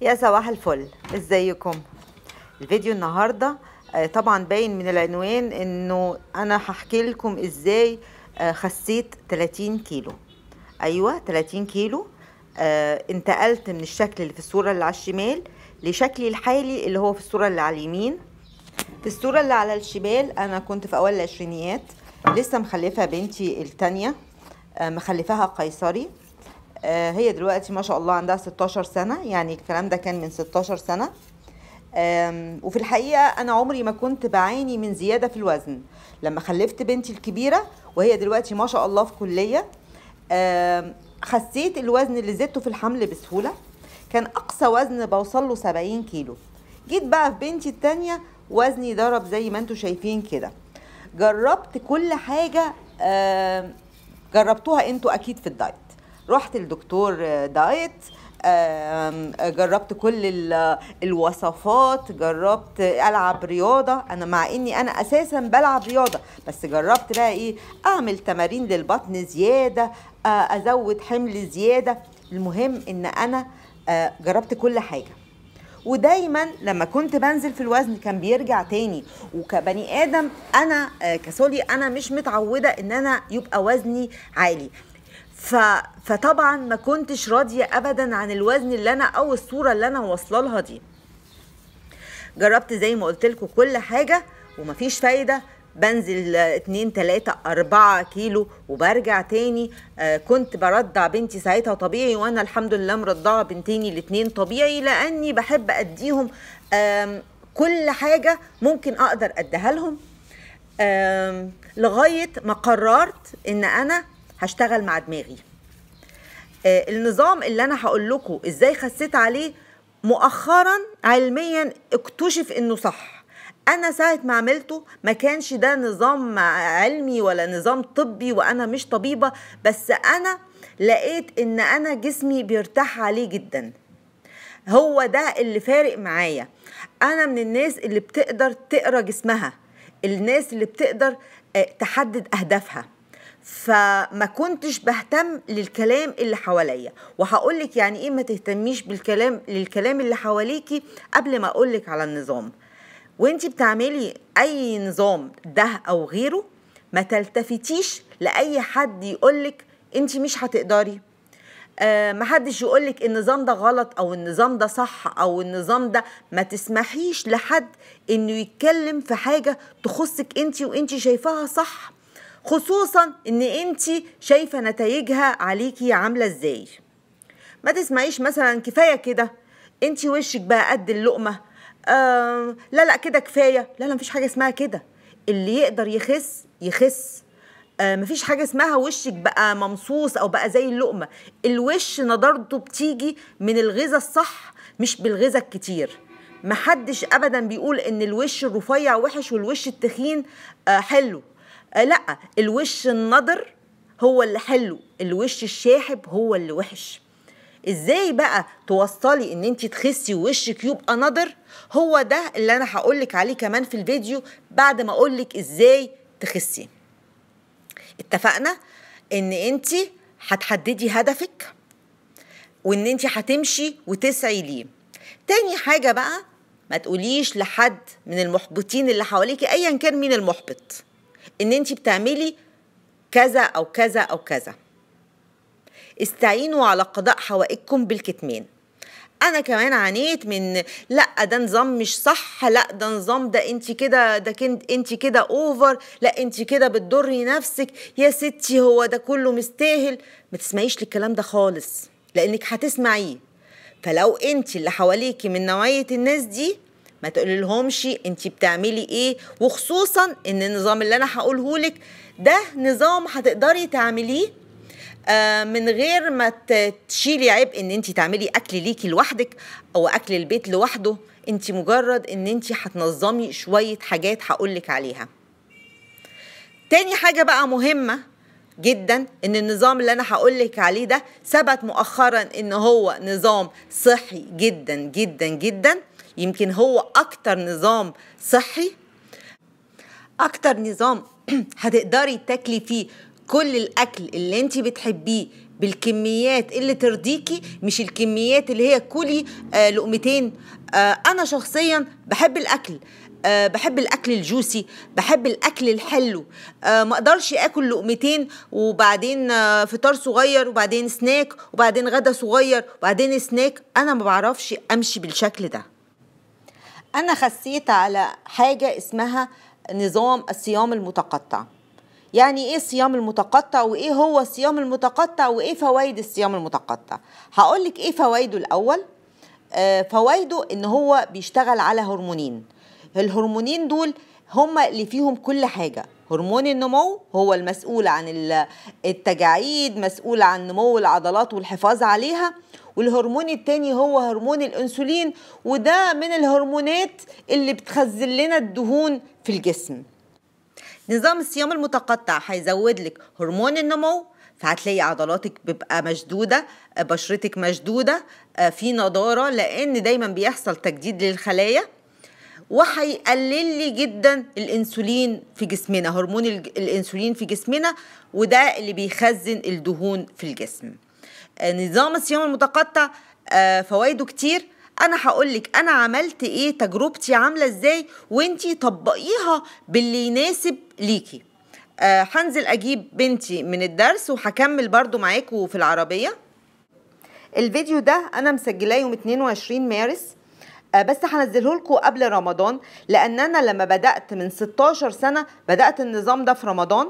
يا صباح الفل ازيكم الفيديو النهارده آه، طبعا باين من العنوان انه انا هحكي لكم ازاي آه، خسيت 30 كيلو ايوه 30 كيلو آه، انتقلت من الشكل اللي في الصوره اللي على الشمال لشكلي الحالي اللي هو في الصوره اللي على اليمين في الصوره اللي على الشمال انا كنت في اول العشرينيات لسه مخلفه بنتي الثانيه مخلفاها قيصري آه، هي دلوقتي ما شاء الله عندها 16 سنة يعني الكلام ده كان من 16 سنة وفي الحقيقة أنا عمري ما كنت بعاني من زيادة في الوزن لما خلفت بنتي الكبيرة وهي دلوقتي ما شاء الله في كلية حسيت الوزن اللي زدته في الحمل بسهولة كان أقصى وزن بوصل له 70 كيلو جيت بقى في بنتي التانية وزني ضرب زي ما انتوا شايفين كده جربت كل حاجة جربتوها انتوا أكيد في الدايت رحت لدكتور دايت جربت كل الوصفات جربت العب رياضه انا مع اني انا اساسا بلعب رياضه بس جربت بقى ايه اعمل تمارين للبطن زياده ازود حمل زياده المهم ان انا جربت كل حاجه ودايما لما كنت بنزل في الوزن كان بيرجع تاني وكبني ادم انا كسولي انا مش متعوده ان انا يبقى وزني عالي ف... فطبعا ما كنتش راضية أبدا عن الوزن اللي أنا أو الصورة اللي أنا واصلة لها دي جربت زي ما قلت لكم كل حاجة ومفيش فايدة بنزل اتنين تلاتة أربعة كيلو وبرجع تاني آه كنت برضع بنتي ساعتها طبيعي وأنا الحمد لله مرضعة بنتيني الاتنين طبيعي لأني بحب أديهم كل حاجة ممكن أقدر أديها لهم لغاية ما قررت إن أنا هشتغل مع دماغي آه، النظام اللي انا هقول لكم ازاي خسيت عليه مؤخرا علميا اكتشف انه صح انا ساعه ما عملته ما كانش ده نظام علمي ولا نظام طبي وانا مش طبيبه بس انا لقيت ان انا جسمي بيرتاح عليه جدا هو ده اللي فارق معايا انا من الناس اللي بتقدر تقرا جسمها الناس اللي بتقدر آه، تحدد اهدافها فما كنتش بهتم للكلام اللي حواليا وهقول لك يعني ايه ما تهتميش بالكلام للكلام اللي حواليكي قبل ما اقول لك على النظام وانت بتعملي اي نظام ده او غيره ما تلتفتيش لاي حد يقول لك انت مش هتقدري آه يقول لك النظام ده غلط او النظام ده صح او النظام ده ما تسمحيش لحد انه يتكلم في حاجه تخصك انت وانت شايفاها صح خصوصا ان انت شايفه نتائجها عليكي عامله ازاي ما تسمعيش مثلا كفايه كده انت وشك بقى قد اللقمه آه لا لا كده كفايه لا لا مفيش حاجه اسمها كده اللي يقدر يخس يخس آه مفيش حاجة اسمها وشك بقى ممصوص أو بقى زي اللقمة الوش نضارته بتيجي من الغذاء الصح مش بالغذاء الكتير محدش أبدا بيقول إن الوش الرفيع وحش والوش التخين آه حلو آه، لا الوش النضر هو اللي حلو الوش الشاحب هو اللي وحش ازاي بقى توصلي ان انت تخسي ووشك يبقى نضر هو ده اللي انا هقولك عليه كمان في الفيديو بعد ما اقولك ازاي تخسي اتفقنا ان انت هتحددي هدفك وان انت هتمشي وتسعي ليه تاني حاجه بقى ما تقوليش لحد من المحبطين اللي حواليكي ايا كان مين المحبط ان انت بتعملي كذا او كذا او كذا استعينوا على قضاء حوائجكم بالكتمان انا كمان عانيت من لا ده نظام مش صح لا ده نظام ده انت كده ده كنت انت كده اوفر لا انت كده بتضري نفسك يا ستي هو ده كله مستاهل ما تسمعيش للكلام ده خالص لانك هتسمعيه فلو انت اللي حواليكي من نوعيه الناس دي ما تقول لهمش انت بتعملي ايه وخصوصا ان النظام اللي انا هقوله لك ده نظام هتقدري تعمليه آه من غير ما تشيلي عبء ان انت تعملي اكل ليكي لوحدك او اكل البيت لوحده انت مجرد ان انت هتنظمي شويه حاجات هقولك عليها تاني حاجه بقى مهمه جدا ان النظام اللي انا هقولك عليه ده ثبت مؤخرا ان هو نظام صحي جدا جدا جدا يمكن هو أكتر نظام صحي أكتر نظام هتقدري تاكلي فيه كل الأكل اللي أنت بتحبيه بالكميات اللي ترضيكي مش الكميات اللي هي كلي آه لقمتين آه أنا شخصيا بحب الأكل أه بحب الاكل الجوسي بحب الاكل الحلو أه ما اقدرش اكل لقمتين وبعدين أه فطار صغير وبعدين سناك وبعدين غدا صغير وبعدين سناك انا ما بعرفش امشي بالشكل ده انا خسيت على حاجه اسمها نظام الصيام المتقطع يعني ايه الصيام المتقطع وايه هو الصيام المتقطع وايه فوائد الصيام المتقطع هقول لك ايه فوائده الاول آه، فوائده ان هو بيشتغل على هرمونين الهرمونين دول هما اللي فيهم كل حاجه هرمون النمو هو المسؤول عن التجاعيد مسؤول عن نمو العضلات والحفاظ عليها والهرمون التاني هو هرمون الانسولين وده من الهرمونات اللي بتخزن لنا الدهون في الجسم نظام الصيام المتقطع هيزود لك هرمون النمو فهتلاقي عضلاتك بيبقى مشدودة بشرتك مشدودة في نضارة لأن دايما بيحصل تجديد للخلايا وهيقلل لي جدا الانسولين في جسمنا هرمون الانسولين في جسمنا وده اللي بيخزن الدهون في الجسم آه، نظام الصيام المتقطع آه، فوائده كتير انا هقولك انا عملت ايه تجربتي عامله ازاي وانتي طبقيها باللي يناسب ليكي آه هنزل اجيب بنتي من الدرس وهكمل برضو معاكم في العربيه الفيديو ده انا مسجلاه يوم 22 مارس آه بس هنزله لكم قبل رمضان لان انا لما بدات من 16 سنه بدات النظام ده في رمضان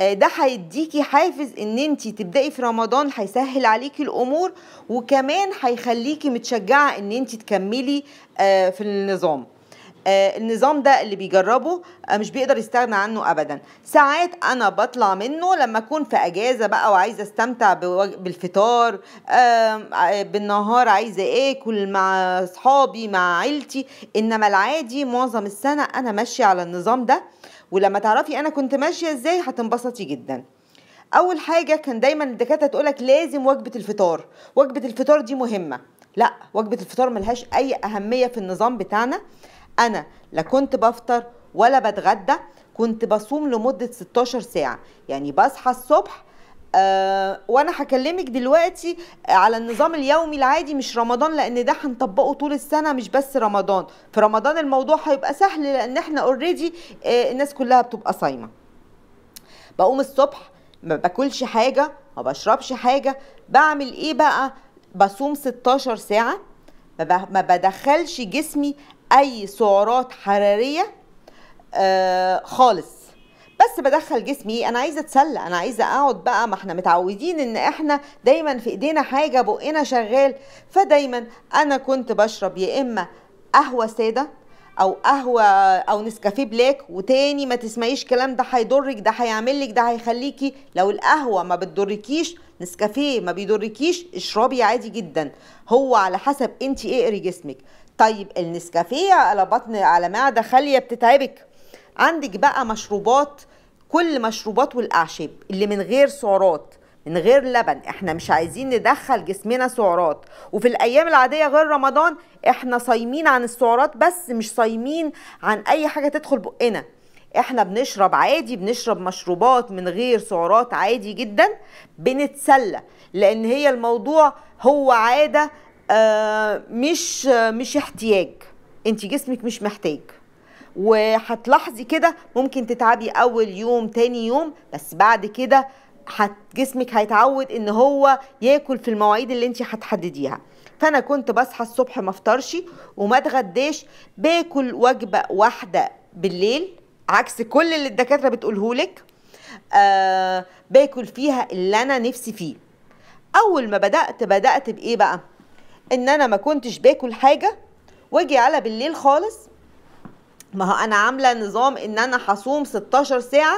آه، ده هيديكي حافز ان انت تبداي في رمضان هيسهل عليكي الامور وكمان هيخليكي متشجعه ان انت تكملي آه، في النظام آه، النظام ده اللي بيجربه مش بيقدر يستغنى عنه ابدا ساعات انا بطلع منه لما اكون في اجازه بقى وعايزه استمتع بالفطار بالنهار عايزه اكل مع اصحابي مع عيلتي انما العادي معظم السنه انا ماشيه على النظام ده ولما تعرفي انا كنت ماشيه ازاي هتنبسطي جدا اول حاجه كان دايما الدكاتره تقولك لازم وجبه الفطار وجبه الفطار دي مهمه لا وجبه الفطار ملهاش اي اهميه في النظام بتاعنا انا لا كنت بفطر ولا بتغدى كنت بصوم لمده 16 ساعه يعني بصحى الصبح آه وانا هكلمك دلوقتي على النظام اليومي العادي مش رمضان لان ده هنطبقه طول السنه مش بس رمضان في رمضان الموضوع هيبقى سهل لان احنا اوريدي آه الناس كلها بتبقى صايمه بقوم الصبح ما باكلش حاجه ما بشربش حاجه بعمل ايه بقى بصوم 16 ساعه ما بدخلش جسمي اي سعرات حراريه آه خالص بس بدخل جسمي انا عايزه اتسلى انا عايزه اقعد بقى ما احنا متعودين ان احنا دايما في ايدينا حاجه بقنا شغال فدايما انا كنت بشرب يا اما قهوه ساده او قهوه او نسكافيه بلاك وتاني ما تسمعيش كلام ده هيضرك ده هيعمل لك ده هيخليكي لو القهوه ما بتضركيش نسكافيه ما بيضركيش اشربي عادي جدا هو على حسب انت اقري إيه جسمك طيب النسكافيه على بطن على معده خاليه بتتعبك عندك بقى مشروبات كل مشروبات والاعشاب اللي من غير سعرات من غير لبن احنا مش عايزين ندخل جسمنا سعرات وفي الايام العاديه غير رمضان احنا صايمين عن السعرات بس مش صايمين عن اي حاجه تدخل بقنا احنا بنشرب عادي بنشرب مشروبات من غير سعرات عادي جدا بنتسلى لان هي الموضوع هو عاده آه، مش مش احتياج انت جسمك مش محتاج وهتلاحظي كده ممكن تتعبي اول يوم تاني يوم بس بعد كده جسمك هيتعود ان هو ياكل في المواعيد اللي انت هتحدديها فانا كنت بصحى الصبح ما افطرش وما اتغداش باكل وجبه واحده بالليل عكس كل اللي الدكاتره بتقولهولك آه باكل فيها اللي انا نفسي فيه اول ما بدات بدات بايه بقى ان انا ما كنتش باكل حاجه واجي على بالليل خالص ما هو انا عامله نظام ان انا هصوم 16 ساعه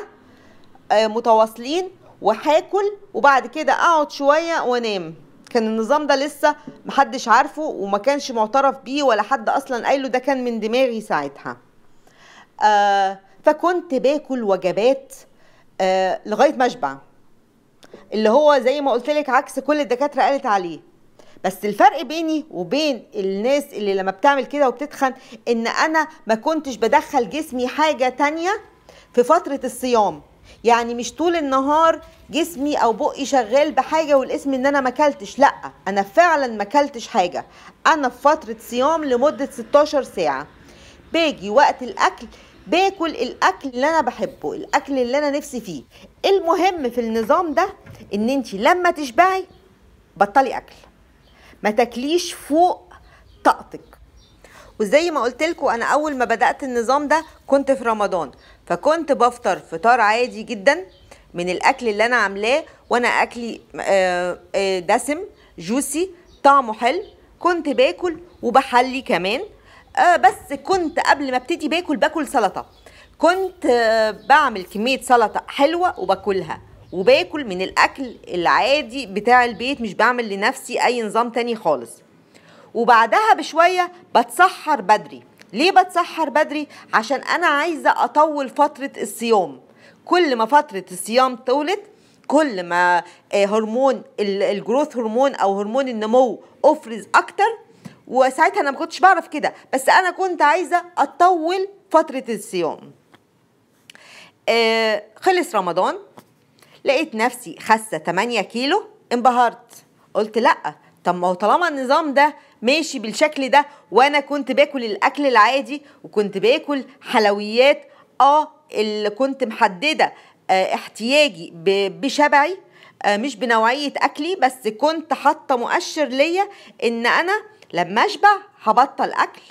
آه، متواصلين وهاكل وبعد كده اقعد شويه وانام كان النظام ده لسه محدش عارفه وما كانش معترف بيه ولا حد اصلا قايله ده كان من دماغي ساعتها آه فكنت باكل وجبات آه لغايه ما اشبع اللي هو زي ما قلت لك عكس كل الدكاتره قالت عليه بس الفرق بيني وبين الناس اللي لما بتعمل كده وبتتخن ان انا ما كنتش بدخل جسمي حاجه تانية في فتره الصيام يعني مش طول النهار جسمي او بقي شغال بحاجه والاسم ان انا ما اكلتش لا انا فعلا ما اكلتش حاجه انا في فتره صيام لمده 16 ساعه باجي وقت الاكل باكل الاكل اللي انا بحبه الاكل اللي انا نفسي فيه المهم في النظام ده ان انت لما تشبعي بطلي اكل ما تاكليش فوق طاقتك وزي ما قلت لكم انا اول ما بدات النظام ده كنت في رمضان فكنت بفطر فطار عادي جدا من الاكل اللي انا عاملاه وانا اكلي آه، آه، دسم جوسي طعمه حلو كنت باكل وبحلي كمان آه، بس كنت قبل ما ابتدي باكل باكل سلطه كنت بعمل كميه سلطه حلوه وباكلها وباكل من الاكل العادي بتاع البيت مش بعمل لنفسي اي نظام تاني خالص وبعدها بشويه بتسحر بدري ليه بتسحر بدري عشان انا عايزه اطول فتره الصيام كل ما فتره الصيام طولت كل ما آه، هرمون الجروث هرمون او هرمون النمو افرز اكتر وساعتها انا ما كنتش بعرف كده بس انا كنت عايزه اطول فتره الصيام آه، خلص رمضان لقيت نفسي خاسه 8 كيلو انبهرت قلت لا طب ما هو طالما النظام ده ماشي بالشكل ده وانا كنت باكل الاكل العادي وكنت باكل حلويات اه اللي كنت محدده آه، احتياجي بشبعي آه، مش بنوعيه اكلي بس كنت حاطه مؤشر ليا ان انا لما اشبع هبطل اكل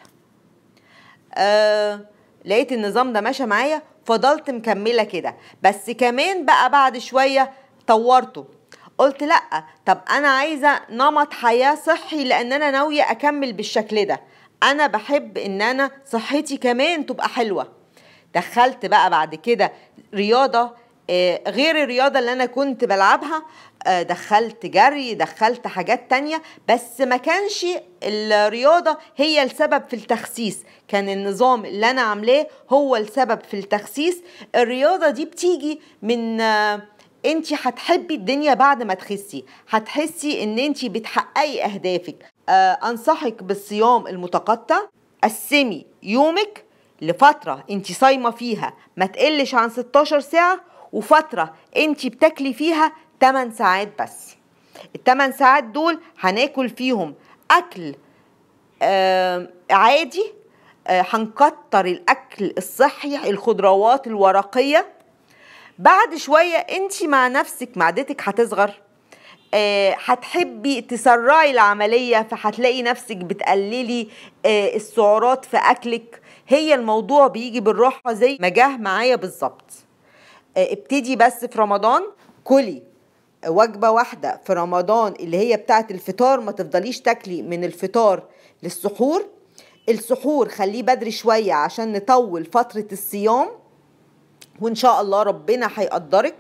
آه لقيت النظام ده ماشي معايا فضلت مكمله كده بس كمان بقى بعد شويه طورته قلت لا طب انا عايزه نمط حياه صحي لان انا ناويه اكمل بالشكل ده انا بحب ان انا صحتي كمان تبقى حلوه دخلت بقى بعد كده رياضه آه، غير الرياضة اللي أنا كنت بلعبها آه، دخلت جري دخلت حاجات تانية بس ما كانش الرياضة هي السبب في التخسيس كان النظام اللي أنا عاملاه هو السبب في التخسيس الرياضة دي بتيجي من آه، انت هتحبي الدنيا بعد ما تخسي هتحسي ان انت بتحققي اهدافك آه انصحك بالصيام المتقطع قسمي يومك لفتره انت صايمه فيها ما تقلش عن 16 ساعه وفترة انت بتاكلي فيها 8 ساعات بس 8 ساعات دول هناكل فيهم اكل عادي آه، هنكتر الاكل الصحي الخضروات الورقيه بعد شويه انت مع نفسك معدتك هتصغر آه هتحبي تسرعي العمليه فهتلاقي نفسك بتقللي آه السعرات في اكلك هي الموضوع بيجي بالراحه زي ما جه معايا بالظبط آه، ابتدي بس في رمضان كلي وجبة واحدة في رمضان اللي هي بتاعة الفطار ما تفضليش تاكلي من الفطار للسحور السحور خليه بدري شوية عشان نطول فترة الصيام وإن شاء الله ربنا هيقدرك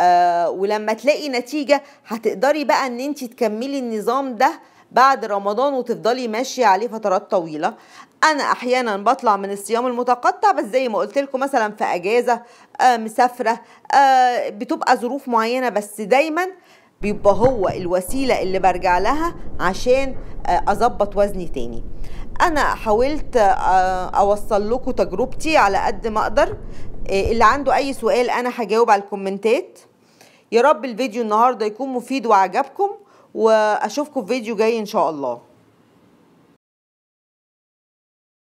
آه ولما تلاقي نتيجة هتقدري بقى إن أنت تكملي النظام ده بعد رمضان وتفضلي ماشية عليه فترات طويلة انا احيانا بطلع من الصيام المتقطع بس زي ما قلت لكم مثلا في اجازه آه مسافره آه بتبقى ظروف معينه بس دايما بيبقى هو الوسيله اللي برجع لها عشان آه، اظبط وزني تاني انا حاولت آه، اوصل لكم تجربتي على قد ما اقدر آه، اللي عنده اي سؤال انا هجاوب على الكومنتات يا رب الفيديو النهارده يكون مفيد وعجبكم واشوفكم في فيديو جاي ان شاء الله